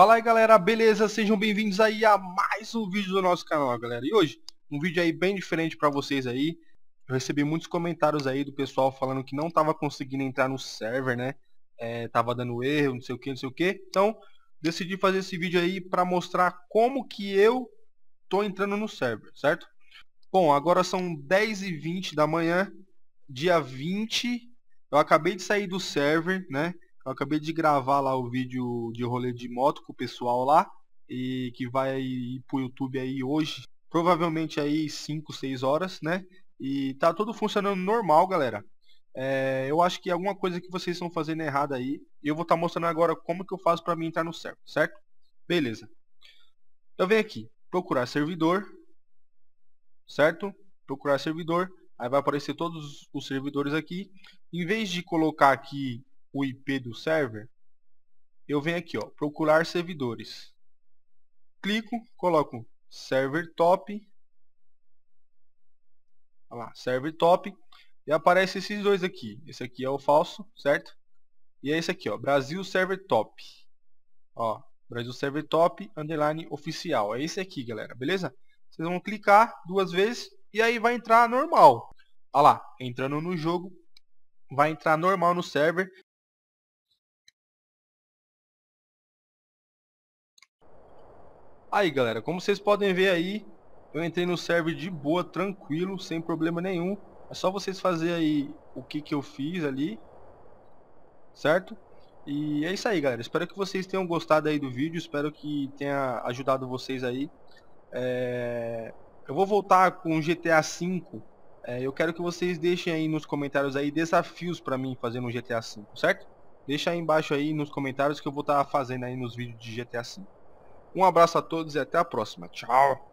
Fala aí galera, beleza? Sejam bem-vindos aí a mais um vídeo do nosso canal, galera. E hoje, um vídeo aí bem diferente pra vocês aí. Eu recebi muitos comentários aí do pessoal falando que não tava conseguindo entrar no server, né? É, tava dando erro, não sei o que, não sei o que. Então, decidi fazer esse vídeo aí pra mostrar como que eu tô entrando no server, certo? Bom, agora são 10h20 da manhã, dia 20. Eu acabei de sair do server, né? Eu acabei de gravar lá o vídeo de rolê de moto com o pessoal lá. E que vai ir pro YouTube aí hoje. Provavelmente aí 5, 6 horas, né? E tá tudo funcionando normal, galera. É, eu acho que alguma coisa que vocês estão fazendo errada aí. E eu vou estar tá mostrando agora como que eu faço para mim entrar no certo, certo? Beleza. Eu então, venho aqui, procurar servidor, certo? Procurar servidor. Aí vai aparecer todos os servidores aqui. Em vez de colocar aqui o IP do server, eu venho aqui, ó, procurar servidores. Clico, coloco server top. Olha lá, server top. E aparece esses dois aqui. Esse aqui é o falso, certo? E é esse aqui, ó, Brasil Server Top. Ó, Brasil Server Top, underline oficial. É esse aqui, galera, beleza? Vocês vão clicar duas vezes e aí vai entrar normal. Olha lá, entrando no jogo, vai entrar normal no server Aí galera, como vocês podem ver aí, eu entrei no server de boa, tranquilo, sem problema nenhum. É só vocês fazer aí o que, que eu fiz ali, certo? E é isso aí galera, espero que vocês tenham gostado aí do vídeo, espero que tenha ajudado vocês aí. É... Eu vou voltar com GTA V, é, eu quero que vocês deixem aí nos comentários aí desafios pra mim fazer no GTA V, certo? Deixa aí embaixo aí nos comentários que eu vou estar tá fazendo aí nos vídeos de GTA V. Um abraço a todos e até a próxima. Tchau!